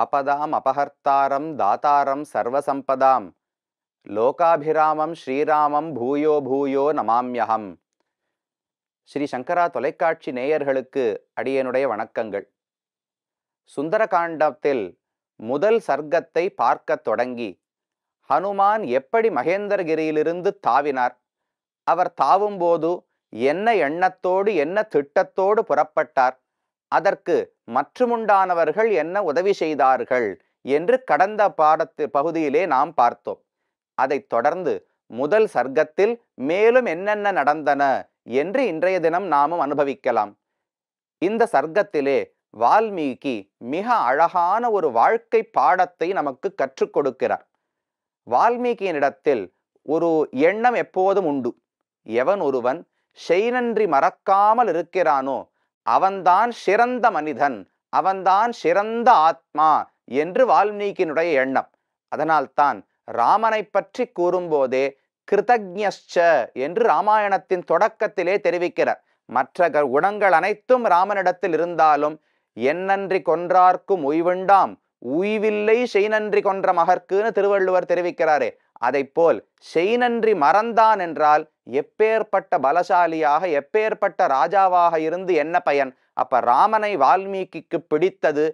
ஆபதாம் அபஹர்த்தாரம் தாத்தாரம் சர்வசம்பதாம் லோகாபிராமம் ஸ்ரீராமம் பூயோ பூயோ நமாம்யகம் ஸ்ரீ சங்கரா தொலைக்காட்சி நேயர்களுக்கு அடியனுடைய வணக்கங்கள் சுந்தரகாண்டத்தில் முதல் சர்க்கத்தை பார்க்கத் தொடங்கி ஹனுமான் எப்படி மகேந்திரகிரியிலிருந்து தாவினார் அவர் தாவும்போது என்ன எண்ணத்தோடு என்ன திட்டத்தோடு புறப்பட்டார் அதற்கு மற்றுமுண்டானவர்கள் என்ன உதவி செய்தார்கள் என்று கடந்த பாடத்து பகுதியிலே நாம் பார்த்தோம் அதைத் தொடர்ந்து முதல் சர்க்கத்தில் மேலும் என்னென்ன நடந்தன என்று இன்றைய தினம் நாமும் அனுபவிக்கலாம் இந்த சர்க்கத்திலே வால்மீகி மிக அழகான ஒரு வாழ்க்கை பாடத்தை நமக்கு கற்றுக் கொடுக்கிறார் வால்மீகியினிடத்தில் ஒரு எண்ணம் எப்போதும் உண்டு எவன் ஒருவன் செய்நன்றி மறக்காமல் இருக்கிறானோ அவன்தான் சிறந்த மனிதன் அவன்தான் சிறந்த ஆத்மா என்று வால்மீகியினுடைய எண்ணம் அதனால்தான் ராமனை பற்றி கூறும்போதே கிருதஜ்ஞ என்று ராமாயணத்தின் தொடக்கத்திலே தெரிவிக்கிறார் மற்ற குணங்கள் அனைத்தும் ராமனிடத்தில் இருந்தாலும் என்னன்றி கொன்றார்க்கும் உய்வுண்டாம் உய்வில்லை செய் நன்றி கொன்ற மகர்க்குன்னு திருவள்ளுவர் தெரிவிக்கிறாரே அதைப்போல் செய்நன்றி மறந்தான் என்றால் எப்பேற்பட்ட பலசாலியாக எப்பேற்பட்ட ராஜாவாக இருந்து என்ன பயன் அப்ப ராமனை வால்மீகிக்கு பிடித்தது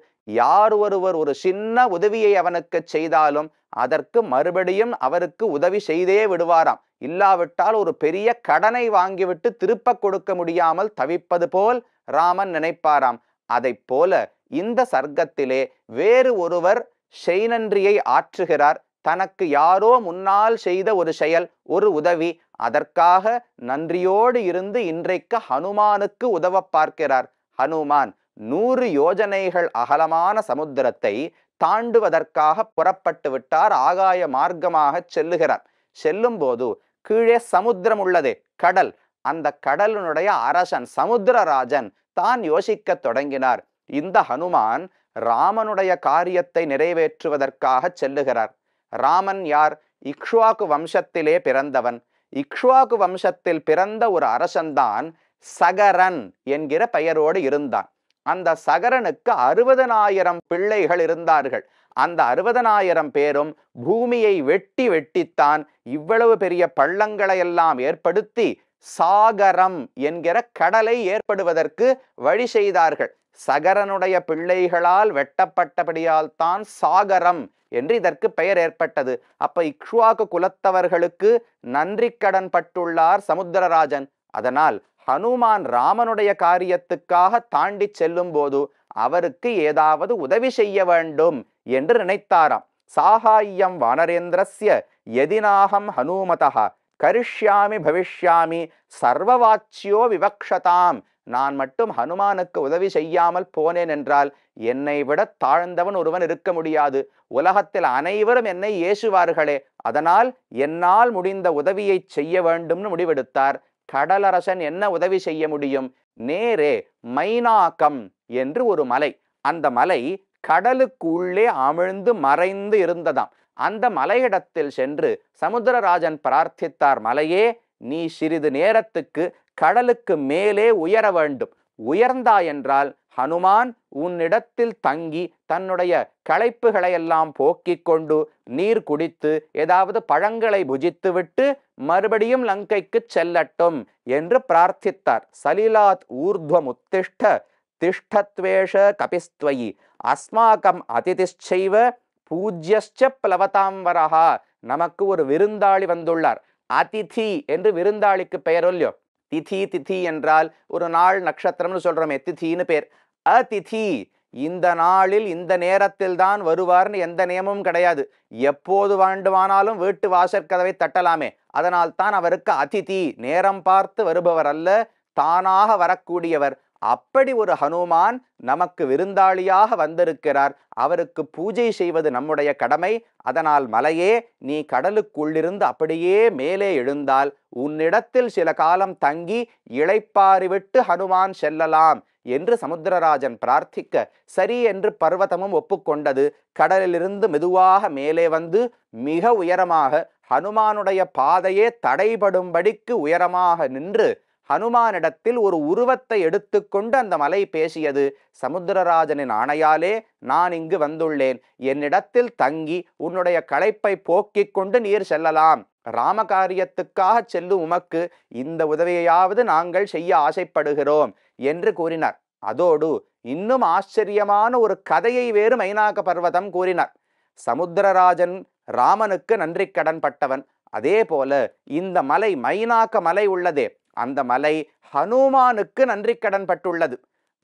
யார் ஒருவர் ஒரு சின்ன உதவியை அவனுக்கு செய்தாலும் அதற்கு மறுபடியும் அவருக்கு உதவி செய்தே விடுவாராம் இல்லாவிட்டால் ஒரு பெரிய கடனை வாங்கிவிட்டு திருப்ப கொடுக்க முடியாமல் தவிப்பது போல் ராமன் நினைப்பாராம் அதை போல இந்த சர்க்கத்திலே வேறு ஒருவர் செய்நன்றியை ஆற்றுகிறார் தனக்கு யாரோ முன்னால் செய்த ஒரு செயல் ஒரு உதவி அதற்காக நன்றியோடு இருந்து இன்றைக்கு ஹனுமானுக்கு உதவ பார்க்கிறார் ஹனுமான் நூறு யோஜனைகள் அகலமான சமுத்திரத்தை தாண்டுவதற்காக புறப்பட்டு விட்டார் ஆகாய மார்க்கமாக செல்லுகிறார் செல்லும் போது கீழே சமுத்திரம் உள்ளது கடல் அந்த கடலினுடைய அரசன் சமுத்திரராஜன் தான் யோசிக்க தொடங்கினார் இந்த ஹனுமான் ராமனுடைய காரியத்தை நிறைவேற்றுவதற்காக செல்லுகிறார் ராமன் யார் இக்ஷ்வாக்கு வம்சத்திலே பிறந்தவன் இக்ஷ்வாக்கு வம்சத்தில் பிறந்த ஒரு அரசன்தான் சகரன் என்கிற பெயரோடு இருந்தான் அந்த சகரனுக்கு அறுபதனாயிரம் பிள்ளைகள் இருந்தார்கள் அந்த அறுபதனாயிரம் பேரும் பூமியை வெட்டி வெட்டித்தான் இவ்வளவு பெரிய பள்ளங்களை எல்லாம் ஏற்படுத்தி சாகரம் என்கிற கடலை ஏற்படுவதற்கு வழி செய்தார்கள் சகரனுடைய பிள்ளைகளால் வெட்டப்பட்டபடியால் தான் சாகரம் என்று இதற்கு பெயர் ஏற்பட்டது அப்ப இக்ஷுவாக்கு குலத்தவர்களுக்கு நன்றி கடன் பட்டுள்ளார் சமுத்திரராஜன் அதனால் ஹனுமான் ராமனுடைய காரியத்துக்காக தாண்டி செல்லும் போது அவருக்கு ஏதாவது உதவி செய்ய வேண்டும் என்று நினைத்தாராம் சாகாயம் வானரேந்திரஸ்ய எதினாகம் ஹனுமதா கரிஷ்யாமி பவிஷ்யாமி சர்வவாச்சியோ விவக்ஷதாம் நான் மட்டும் ஹனுமானுக்கு உதவி செய்யாமல் போனேன் என்றால் என்னை விட தாழ்ந்தவன் ஒருவன் இருக்க முடியாது உலகத்தில் அனைவரும் என்னை ஏசுவார்களே அதனால் என்னால் முடிந்த உதவியை செய்ய வேண்டும்னு முடிவெடுத்தார் கடலரசன் என்ன உதவி செய்ய முடியும் நேரே மைனாக்கம் என்று ஒரு மலை அந்த மலை கடலுக்கு உள்ளே அமிழ்ந்து மறைந்து இருந்ததாம் அந்த மலையிடத்தில் சென்று சமுத்திரராஜன் பிரார்த்தித்தார் மலையே நீ சிறிது நேரத்துக்கு கடலுக்கு மேலே உயர வேண்டும் உயர்ந்தா என்றால் ஹனுமான் உன்னிடத்தில் தங்கி தன்னுடைய களைப்புகளை எல்லாம் போக்கிக் கொண்டு நீர் குடித்து ஏதாவது பழங்களை புஜித்துவிட்டு மறுபடியும் லங்கைக்கு செல்லட்டும் என்று பிரார்த்தித்தார் சலிலாத் முத்திஷ்ட திஷ்டத்வேஷ கபிஸ்துவயி அஸ்மாக்கம் அதிதிஷ்செய்வ பூஜ்யஸ்ச பிளவதாம்பரஹா நமக்கு ஒரு விருந்தாளி வந்துள்ளார் அதிதி என்று விருந்தாளிக்கு பெயர் இல்லையோ திதி திதி என்றால் ஒரு நாள் நட்சத்திரம்னு சொல்கிறோமே திதின்னு பேர் அதிதி இந்த நாளில் இந்த நேரத்தில் தான் வருவார்னு எந்த நியமமும் கிடையாது எப்போது வேண்டுமானாலும் வீட்டு வாசற்கதவை தட்டலாமே அதனால் தான் அவருக்கு அதிதி நேரம் பார்த்து வருபவர் அல்ல தானாக வரக்கூடியவர் அப்படி ஒரு ஹனுமான் நமக்கு விருந்தாளியாக வந்திருக்கிறார் அவருக்கு பூஜை செய்வது நம்முடைய கடமை அதனால் மலையே நீ கடலுக்குள்ளிருந்து அப்படியே மேலே எழுந்தால் உன்னிடத்தில் சில காலம் தங்கி இளைப்பாறிவிட்டு ஹனுமான் செல்லலாம் என்று சமுத்திரராஜன் பிரார்த்திக்க சரி என்று பர்வதமும் ஒப்புக்கொண்டது கடலிலிருந்து மெதுவாக மேலே வந்து மிக உயரமாக ஹனுமானுடைய பாதையே தடைபடும்படிக்கு உயரமாக நின்று ஹனுமானிடத்தில் ஒரு உருவத்தை எடுத்துக்கொண்டு அந்த மலை பேசியது சமுத்திரராஜனின் ஆணையாலே நான் இங்கு வந்துள்ளேன் என்னிடத்தில் தங்கி உன்னுடைய களைப்பை போக்கிக் கொண்டு நீர் செல்லலாம் ராம காரியத்துக்காக செல்லும் உமக்கு இந்த உதவியையாவது நாங்கள் செய்ய ஆசைப்படுகிறோம் என்று கூறினார் அதோடு இன்னும் ஆச்சரியமான ஒரு கதையை வேறு மைனாக பர்வதம் கூறினார் சமுத்திரராஜன் ராமனுக்கு நன்றி கடன் பட்டவன் அதே போல இந்த மலை மைனாக்க மலை உள்ளதே அந்த மலை ஹனுமானுக்கு நன்றி கடன் பட்டுள்ளது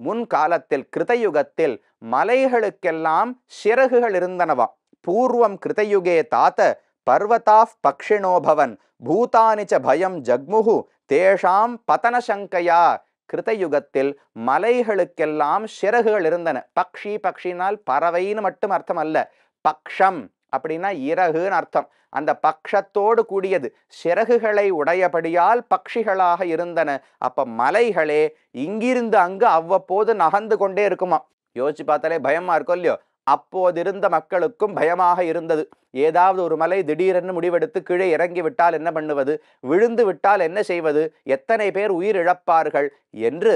முன் காலத்தில் கிருதயுகத்தில் மலைகளுக்கெல்லாம் சிறகுகள் இருந்தனவாம் பூர்வம் கிருதயுகே தாத்த பர்வதா பக்ஷிணோபவன் பூதானிச்ச பயம் ஜக்முகு தேஷாம் பதனசங்கையா கிருதயுகத்தில் மலைகளுக்கெல்லாம் சிறகுகள் இருந்தன பக்ஷி பக்ஷினால் பறவைன்னு மட்டும் அர்த்தம் அல்ல பக்ஷம் அப்படின்னா இறகுன்னு அர்த்தம் அந்த பக்ஷத்தோடு கூடியது சிறகுகளை உடையபடியால் பக்ஷிகளாக இருந்தன அப்ப மலைகளே இங்கிருந்து அங்கு அவ்வப்போது நகர்ந்து கொண்டே இருக்குமா யோசிச்சு பார்த்தாலே பயமா இருக்கும் இல்லையோ அப்போதிருந்த மக்களுக்கும் பயமாக இருந்தது ஏதாவது ஒரு மலை திடீரென்று முடிவெடுத்து கீழே இறங்கி விட்டால் என்ன பண்ணுவது விழுந்து விட்டால் என்ன செய்வது எத்தனை பேர் உயிர் இழப்பார்கள் என்று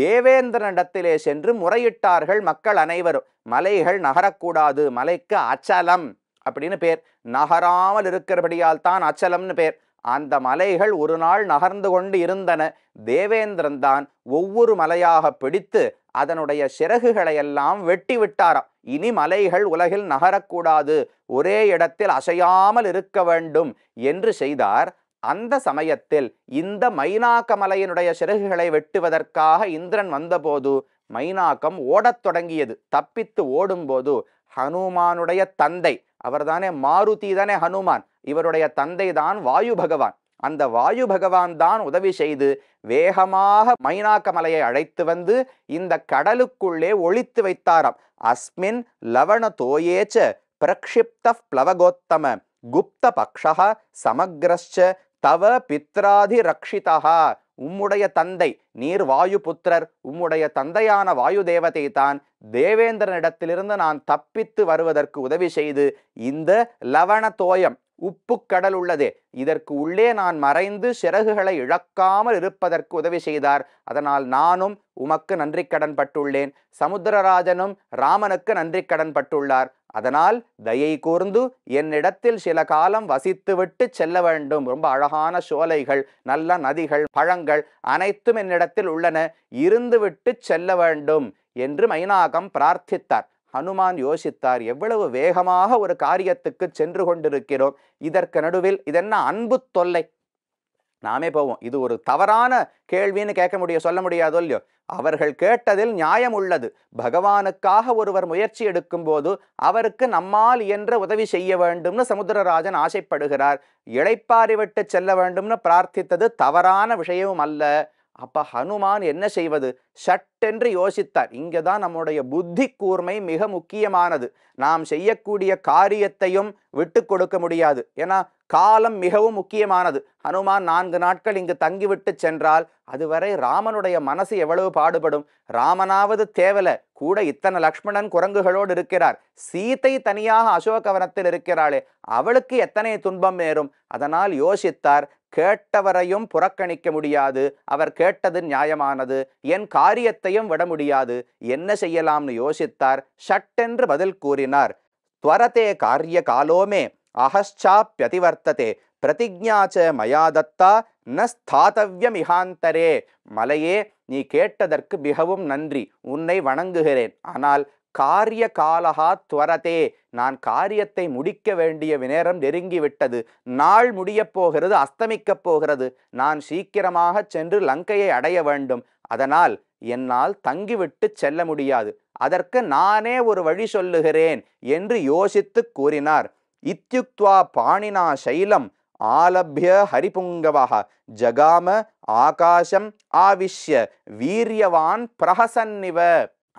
தேவேந்திரனிடத்திலே சென்று முறையிட்டார்கள் மக்கள் அனைவரும் மலைகள் நகரக்கூடாது மலைக்கு அச்சலம் அப்படின்னு பேர் நகராமல் இருக்கிறபடியால் தான் அச்சலம்னு பேர் அந்த மலைகள் ஒரு நாள் நகர்ந்து கொண்டு இருந்தன தேவேந்திரன் தான் ஒவ்வொரு மலையாக பிடித்து அதனுடைய சிறகுகளையெல்லாம் வெட்டி விட்டாராம் இனி மலைகள் உலகில் நகரக்கூடாது ஒரே இடத்தில் அசையாமல் இருக்க வேண்டும் என்று செய்தார் அந்த சமயத்தில் இந்த மைனாக்க மலையினுடைய சிறகுகளை வெட்டுவதற்காக இந்திரன் வந்தபோது மைனாக்கம் ஓடத் தொடங்கியது தப்பித்து ஓடும்போது ஹனுமானுடைய தந்தை அவர்தானே மாருதி தானே ஹனுமான் இவருடைய தந்தை தான் வாயு பகவான் அந்த வாயு பகவான் தான் உதவி செய்து வேகமாக மைனாக்க மலையை அழைத்து வந்து இந்த கடலுக்குள்ளே ஒழித்து வைத்தாராம் அஸ்மின் லவண தோயேச்ச பிரக்ஷிப்த பிளவகோத்தம குப்த பக்ஷ சமக்ரஸ்ச தவ பித்ராதி ரக்ஷிதா உம்முடைய தந்தை நீர் வாயு புத்திரர் உம்முடைய தந்தையான வாயு தேவதை தான் தேவேந்திரனிடத்திலிருந்து நான் தப்பித்து வருவதற்கு உதவி செய்து இந்த லவண தோயம் உப்பு கடல் உள்ளது இதற்கு உள்ளே நான் மறைந்து சிறகுகளை இழக்காமல் இருப்பதற்கு உதவி செய்தார் அதனால் நானும் உமக்கு நன்றி கடன் பட்டுள்ளேன் சமுத்திரராஜனும் ராமனுக்கு நன்றி கடன் பட்டுள்ளார் அதனால் தயை கூர்ந்து என்னிடத்தில் சில காலம் வசித்துவிட்டு செல்ல வேண்டும் ரொம்ப அழகான சோலைகள் நல்ல நதிகள் பழங்கள் அனைத்தும் என்னிடத்தில் உள்ளன இருந்துவிட்டு செல்ல வேண்டும் என்று மைனாகம் பிரார்த்தித்தார் ஹனுமான் யோசித்தார் எவ்வளவு வேகமாக ஒரு காரியத்துக்கு சென்று கொண்டிருக்கிறோம் இதற்கு நடுவில் இதென்ன அன்பு தொல்லை நாமே போவோம் இது ஒரு தவறான கேள்வின்னு கேட்க முடியும் சொல்ல முடியாதோ இல்லையோ அவர்கள் கேட்டதில் நியாயம் உள்ளது பகவானுக்காக ஒருவர் முயற்சி எடுக்கும் போது அவருக்கு நம்மால் என்ற உதவி செய்ய வேண்டும்னு சமுத்திரராஜன் ஆசைப்படுகிறார் இழைப்பாரி விட்டு செல்ல வேண்டும்னு பிரார்த்தித்தது தவறான விஷயமும் அல்ல அப்போ ஹனுமான் என்ன செய்வது சட்டென்று யோசித்தார் இங்கே தான் நம்முடைய புத்தி கூர்மை மிக முக்கியமானது நாம் செய்யக்கூடிய காரியத்தையும் விட்டு கொடுக்க முடியாது ஏன்னா காலம் மிகவும் முக்கியமானது ஹனுமான் நான்கு நாட்கள் இங்கு தங்கிவிட்டு சென்றால் அதுவரை ராமனுடைய மனசு எவ்வளவு பாடுபடும் ராமனாவது தேவல கூட இத்தனை லக்ஷ்மணன் குரங்குகளோடு இருக்கிறார் சீத்தை தனியாக அசோகவனத்தில் இருக்கிறாளே அவளுக்கு எத்தனை துன்பம் மேறும் அதனால் யோசித்தார் கேட்டவரையும் புறக்கணிக்க முடியாது அவர் கேட்டது நியாயமானது என் காரியத்தையும் விட முடியாது என்ன செய்யலாம்னு யோசித்தார் சட்டென்று பதில் கூறினார் துவரதே காரிய காலோமே அகச்சாப்பியதிவர்த்ததே பிரதிஜாச்ச மயா தத்தா ந ஸ்தாதவியமிகாந்தரே மலையே நீ கேட்டதற்கு மிகவும் நன்றி உன்னை வணங்குகிறேன் ஆனால் காரிய காலகா துவரதே நான் காரியத்தை முடிக்க வேண்டிய நேரம் நெருங்கிவிட்டது நாள் முடியப் போகிறது அஸ்தமிக்கப் போகிறது நான் சீக்கிரமாக சென்று லங்கையை அடைய வேண்டும் அதனால் என்னால் தங்கிவிட்டு செல்ல முடியாது அதற்கு நானே ஒரு வழி சொல்லுகிறேன் என்று யோசித்து கூறினார் இத்யுக்துவா பாணினா சைலம் ஆலபிய ஹரிபுங்கவாக ஜகாம ஆகாசம் ஆவிஷ்ய வீரியவான் பிரஹசன்னிவ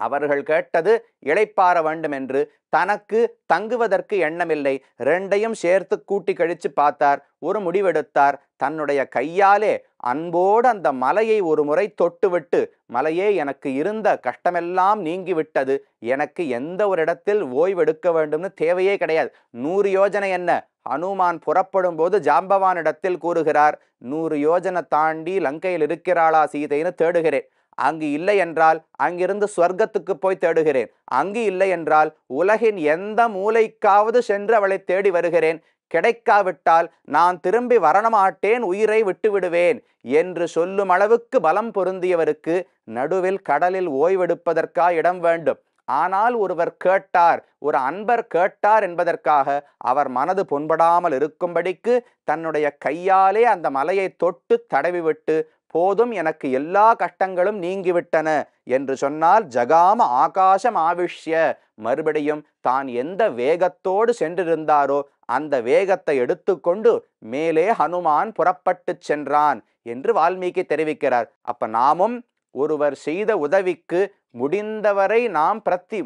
அவர்கள் கேட்டது இழைப்பார வேண்டும் என்று தனக்கு தங்குவதற்கு எண்ணமில்லை ரெண்டையும் சேர்த்து கூட்டி கழித்து பார்த்தார் ஒரு முடிவெடுத்தார் தன்னுடைய கையாலே அன்போடு அந்த மலையை ஒரு முறை தொட்டுவிட்டு மலையே எனக்கு இருந்த கஷ்டமெல்லாம் நீங்கிவிட்டது எனக்கு எந்த ஒரு இடத்தில் ஓய்வெடுக்க வேண்டும்னு தேவையே கிடையாது நூறு யோஜனை என்ன ஹனுமான் புறப்படும் போது ஜாம்பவானிடத்தில் இடத்தில் கூறுகிறார் நூறு யோஜனை தாண்டி லங்கையில் இருக்கிறாளா சீதைன்னு தேடுகிறேன் அங்கு இல்லை என்றால் அங்கிருந்து சுவர்க்கத்துக்கு போய் தேடுகிறேன் அங்கு இல்லை என்றால் உலகின் எந்த மூலைக்காவது சென்று அவளை தேடி வருகிறேன் கிடைக்காவிட்டால் நான் திரும்பி வரணமாட்டேன் உயிரை விட்டுவிடுவேன் என்று சொல்லும் அளவுக்கு பலம் பொருந்தியவருக்கு நடுவில் கடலில் ஓய்வெடுப்பதற்கா இடம் வேண்டும் ஆனால் ஒருவர் கேட்டார் ஒரு அன்பர் கேட்டார் என்பதற்காக அவர் மனது புண்படாமல் இருக்கும்படிக்கு தன்னுடைய கையாலே அந்த மலையை தொட்டு தடவிவிட்டு போதும் எனக்கு எல்லா கஷ்டங்களும் நீங்கிவிட்டன என்று சொன்னால் ஜகாம ஆகாசம் ஆவிஷ்ய மறுபடியும் தான் எந்த வேகத்தோடு சென்றிருந்தாரோ அந்த வேகத்தை எடுத்துக்கொண்டு மேலே ஹனுமான் புறப்பட்டு சென்றான் என்று வால்மீகி தெரிவிக்கிறார் அப்ப நாமும் ஒருவர் செய்த உதவிக்கு முடிந்தவரை நாம் பிரத்தி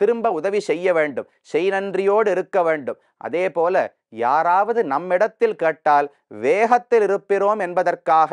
திரும்ப உதவி செய்ய வேண்டும் செய் நன்றியோடு இருக்க வேண்டும் அதே போல யாராவது நம்மிடத்தில் கேட்டால் வேகத்தில் இருப்பிறோம் என்பதற்காக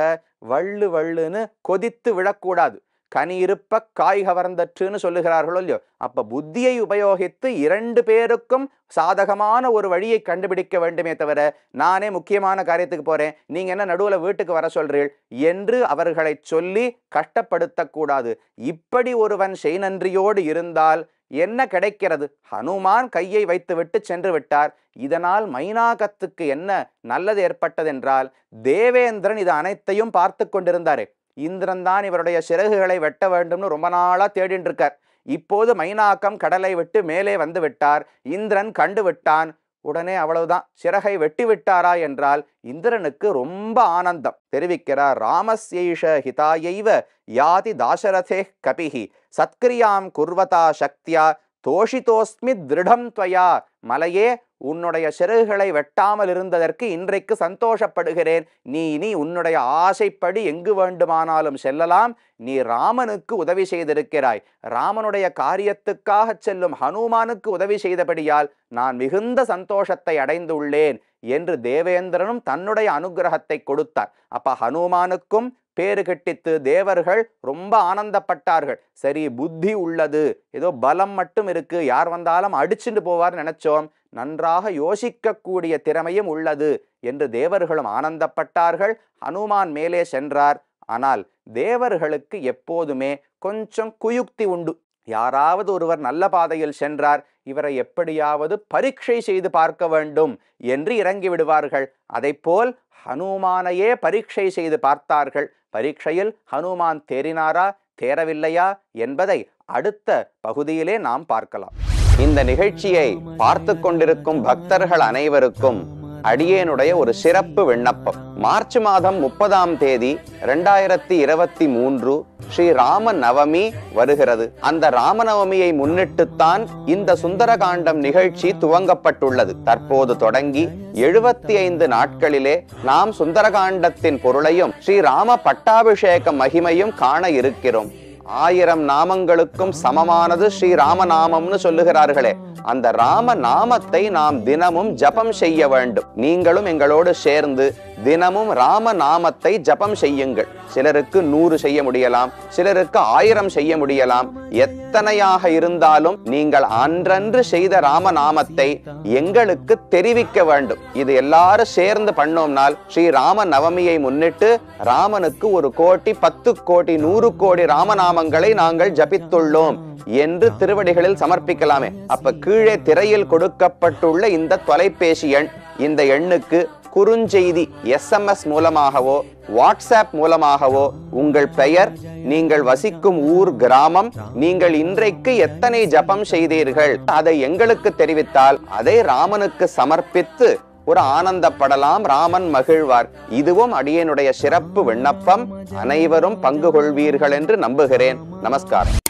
வள்ளு வள்ளுன்னு கொதித்து விழக்கூடாது கனி இருப்ப காய் கவர்ந்தற்றுன்னு சொல்லுகிறார்களோ இல்லையோ அப்ப புத்தியை உபயோகித்து இரண்டு பேருக்கும் சாதகமான ஒரு வழியை கண்டுபிடிக்க வேண்டுமே தவிர நானே முக்கியமான காரியத்துக்கு போறேன் நீங்க என்ன நடுவில் வீட்டுக்கு வர சொல்றீள் என்று அவர்களை சொல்லி கஷ்டப்படுத்தக்கூடாது இப்படி ஒருவன் செய்நன்றியோடு இருந்தால் என்ன கிடைக்கிறது ஹனுமான் கையை வைத்துவிட்டு சென்று விட்டார் இதனால் மைனாகத்துக்கு என்ன நல்லது ஏற்பட்டதென்றால் தேவேந்திரன் இது அனைத்தையும் பார்த்து கொண்டிருந்தார் இந்திரன் தான் இவருடைய சிறகுகளை வெட்ட வேண்டும்னு ரொம்ப நாளாக தேடிட்டு இருக்கார் இப்போது மைனாக்கம் கடலை விட்டு மேலே வந்து விட்டார் இந்திரன் கண்டு விட்டான் உடனே அவ்வளவுதான் சிறகை வெட்டிவிட்டாரா என்றால் இந்திரனுக்கு ரொம்ப ஆனந்தம் தெரிவிக்கிறார் ராமசேஷ ஹிதாயைவ யாதி தாசரதே கபிஹி சத்கிரியாம் குர்வதா சக்தியா தோஷிதோஸ்மி திருடம் துவயா மலையே உன்னுடைய சிறகுகளை வெட்டாமல் இருந்ததற்கு இன்றைக்கு சந்தோஷப்படுகிறேன் நீ இனி உன்னுடைய ஆசைப்படி எங்கு வேண்டுமானாலும் செல்லலாம் நீ ராமனுக்கு உதவி செய்திருக்கிறாய் ராமனுடைய காரியத்துக்காக செல்லும் ஹனுமானுக்கு உதவி செய்தபடியால் நான் மிகுந்த சந்தோஷத்தை அடைந்துள்ளேன் என்று தேவேந்திரனும் தன்னுடைய அனுகிரகத்தை கொடுத்தார் அப்ப ஹனுமானுக்கும் பேரு கட்டித்து தேவர்கள் ரொம்ப ஆனந்தப்பட்டார்கள் சரி புத்தி உள்ளது ஏதோ பலம் மட்டும் இருக்கு யார் வந்தாலும் அடிச்சுட்டு போவார் நினைச்சோம் நன்றாக யோசிக்கக்கூடிய திறமையும் உள்ளது என்று தேவர்களும் ஆனந்தப்பட்டார்கள் ஹனுமான் மேலே சென்றார் ஆனால் தேவர்களுக்கு எப்போதுமே கொஞ்சம் குயுக்தி உண்டு யாராவது ஒருவர் நல்ல பாதையில் சென்றார் இவரை எப்படியாவது பரீட்சை செய்து பார்க்க வேண்டும் என்று இறங்கி விடுவார்கள் அதைப்போல் ஹனுமானையே பரீட்சை செய்து பார்த்தார்கள் பரீட்சையில் ஹனுமான் தேறினாரா தேரவில்லையா என்பதை அடுத்த பகுதியிலே நாம் பார்க்கலாம் இந்த நிகழ்ச்சியை பார்த்து கொண்டிருக்கும் பக்தர்கள் அனைவருக்கும் அடியேனுடைய ஒரு சிறப்பு விண்ணப்பம் மார்ச் மாதம் முப்பதாம் தேதி இரண்டாயிரத்தி இருபத்தி மூன்று ஸ்ரீ ராம நவமி வருகிறது அந்த ராமநவமியை முன்னிட்டுத்தான் இந்த சுந்தரகாண்டம் நிகழ்ச்சி துவங்கப்பட்டுள்ளது தற்போது தொடங்கி எழுபத்தி ஐந்து நாட்களிலே நாம் சுந்தரகாண்டத்தின் பொருளையும் ஸ்ரீ ராம பட்டாபிஷேக மகிமையும் காண இருக்கிறோம் ஆயிரம் நாமங்களுக்கும் சமமானது ஸ்ரீ ராமநாமம்னு சொல்லுகிறார்களே அந்த ராம நாமத்தை நாம் தினமும் ஜபம் செய்ய வேண்டும் நீங்களும் எங்களோடு சேர்ந்து தினமும் ராம நாமத்தை ஜபம் செய்யுங்கள் சிலருக்கு நூறு செய்ய முடியலாம் சிலருக்கு ஆயிரம் செய்ய முடியலாம் எத்தனையாக இருந்தாலும் நீங்கள் அன்றன்று செய்த ராம நாமத்தை எங்களுக்கு தெரிவிக்க வேண்டும் இது எல்லாரும் சேர்ந்து பண்ணோம்னால் ஸ்ரீ ராம நவமியை முன்னிட்டு ராமனுக்கு ஒரு கோடி பத்து கோடி நூறு கோடி ராமநாம நாமங்களை நாங்கள் ஜபித்துள்ளோம் என்று திருவடிகளில் சமர்ப்பிக்கலாமே அப்ப கீழே திரையில் கொடுக்கப்பட்டுள்ள இந்த தொலைபேசி எண் இந்த எண்ணுக்கு குறுஞ்செய்தி எஸ்எம்எஸ் மூலமாகவோ வாட்ஸ்அப் மூலமாகவோ உங்கள் பெயர் நீங்கள் வசிக்கும் ஊர் கிராமம் நீங்கள் இன்றைக்கு எத்தனை ஜபம் செய்தீர்கள் அதை எங்களுக்கு தெரிவித்தால் அதை ராமனுக்கு சமர்ப்பித்து ஒரு ஆனந்தப்படலாம் ராமன் மகிழ்வார் இதுவும் அடியனுடைய சிறப்பு விண்ணப்பம் அனைவரும் பங்கு கொள்வீர்கள் என்று நம்புகிறேன் நமஸ்காரம்